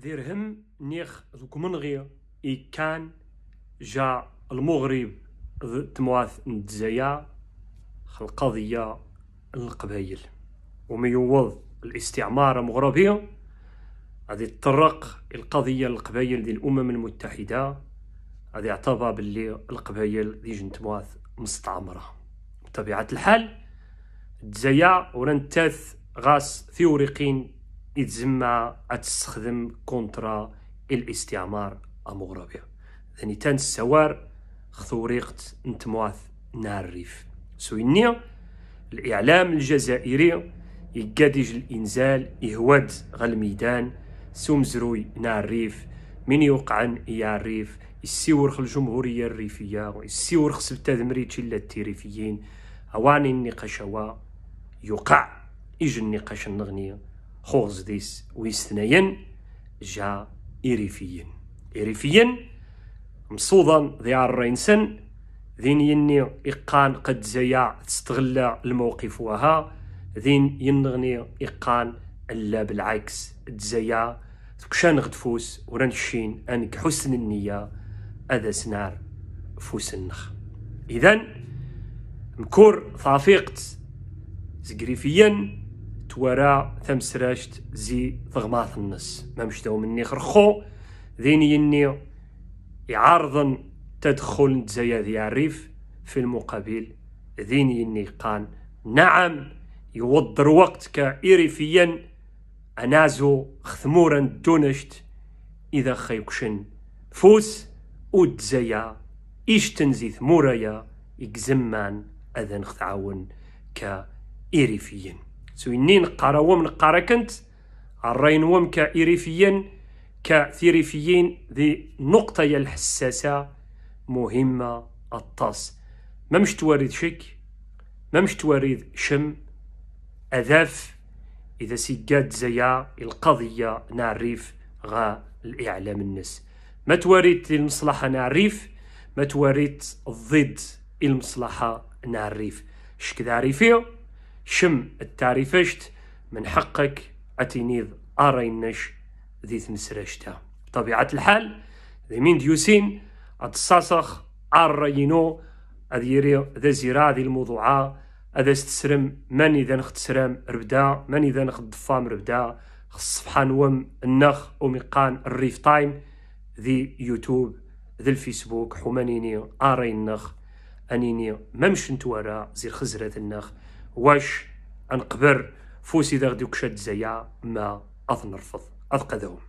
ديرهم نيخ ذوك منغيا إي كان جا المغرب تمواث نتزايا القضية القبايل وميوض يوض الاستعمار المغربي غادي يتطرق القضية القبايل ديال الأمم المتحدة غادي يعتبر باللي القبايل دي جنتمواث مستعمرة بطبيعة الحال تزايا ورنتاث غاس ثيوريقين يتجمع تستخدم كونترا الاستعمار المغربي ثاني تان السوار خثوريقت نتمواث نار الريف سويني الإعلام الجزائري يقادج الإنزال يهود غالميدان سومزروي نار الريف من يوقعن يا الريف يسيورخ الجمهورية الريفية ويسيورخ سبتا ذمريتشي لا التيريفيين أواني النقاش يوقع يجي النقاش النغنيه خوزديس ويستنين جا إريفيين إريفيين مصودا ذي عرين ذين يني إقان قد زيا تستغل الموقف وها ذين ينغني إقان ألا بالعكس تزيع تكشان غدفوس ورانشين أنك حسن النية أذا سنار فوس النخ إذن مكور ثافيقت زقريفيا ورا ثم زي ضغماث النص ما دو مني خرخو ذين يني يعارضن تدخل زي ذي عريف في المقابل ذين يني قان نعم يوضر وقت كإيريفيا أنازو خثمورا دونشت إذا خيكشن فوس إيش تنزيث ثمورايا إكزمان أذن خثعون كإيريفيين سويني نقارا وم نقارا كنت وم كإريفيا كثيريفيين ذي نقطة الحساسة مهمة الطاس ما مش توريد شك ما مش توريد شم أذاف إذا سيجاد زيا القضية نعرف غا الإعلام الناس ما توريد المصلحة نعرف ما توريد ضد المصلحة نعرف شكذا عرفيه شم التعريفشت من حقك أتينيذ أرينش ذي ثمسرشتا طبيعة الحال ذي مين ديوسين أتصاصخ أرينو أذيري ذا زراع ذي الموضوعة أذا استسرم من إذا نختسرم ربدا من إذا نخضفام ربدا خصفحان نوم النخ وميقان الريف تايم ذي يوتيوب ذي الفيسبوك حمانيني أرينخ أنيني ممشن نتوارى زي خزرة النخ واش انقبر فوسي غادي وكشات زيا ما اظن اثقذهم